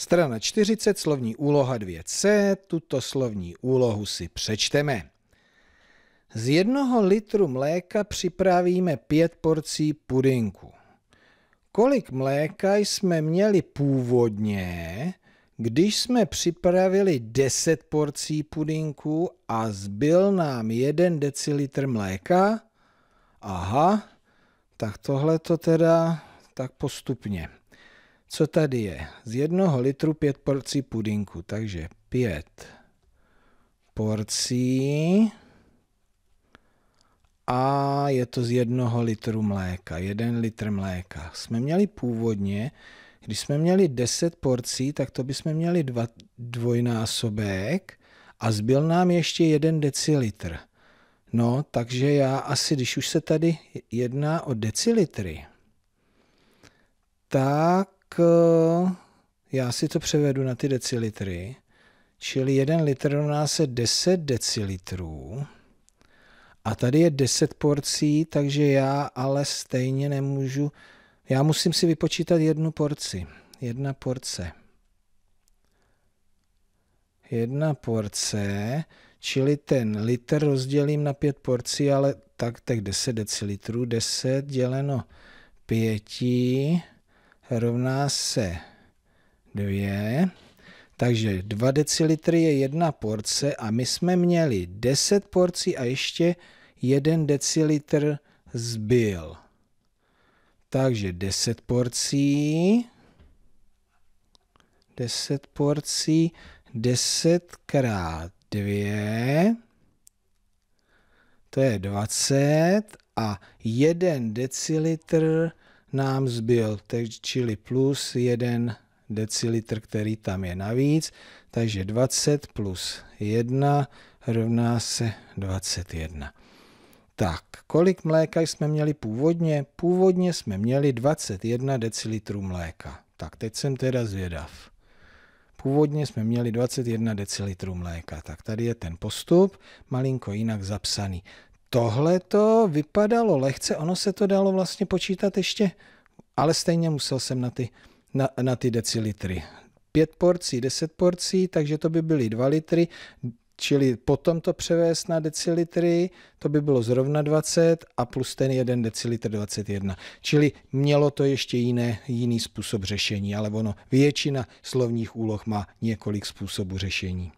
Strana 40, slovní úloha 2c, tuto slovní úlohu si přečteme. Z jednoho litru mléka připravíme pět porcí pudinku. Kolik mléka jsme měli původně, když jsme připravili 10 porcí pudinku a zbyl nám 1 decilitr mléka? Aha, tak tohle to teda tak postupně. Co tady je? Z jednoho litru pět porcí pudinku, takže pět porcí a je to z jednoho litru mléka, jeden litr mléka. Jsme měli původně, když jsme měli 10 porcí, tak to bychom měli dva, dvojnásobek a zbyl nám ještě jeden decilitr. No, takže já asi, když už se tady jedná o decilitry, tak jako, já si to převedu na ty decilitry. Čili jeden litr nás je 10 decilitrů. A tady je 10 porcí, takže já ale stejně nemůžu. Já musím si vypočítat jednu porci. Jedna porce. Jedna porce, čili ten litr rozdělím na pět porcí, ale tak tak 10 decilitrů, 10 děleno 5 rovná se 2. Takže 2 decilitry je jedna porce a my jsme měli 10 porcí a ještě 1 decilitr zbyl. Takže 10 porcí, 10 porcí, 10 krát 2, to je 20 a 1 decilitr nám zbyl, čili plus 1 decilitr, který tam je navíc, takže 20 plus 1 rovná se 21. Tak, kolik mléka jsme měli původně? Původně jsme měli 21 decilitrů mléka. Tak teď jsem teda zvědav. Původně jsme měli 21 decilitrů mléka, tak tady je ten postup, malinko jinak zapsaný tohle to vypadalo lehce, ono se to dalo vlastně počítat ještě, ale stejně musel jsem na ty, na, na ty decilitry. Pět porcí, deset porcí, takže to by byly dva litry, čili potom to převést na decilitry, to by bylo zrovna 20 a plus ten jeden decilitr 21. Čili mělo to ještě jiné, jiný způsob řešení, ale ono většina slovních úloh má několik způsobů řešení.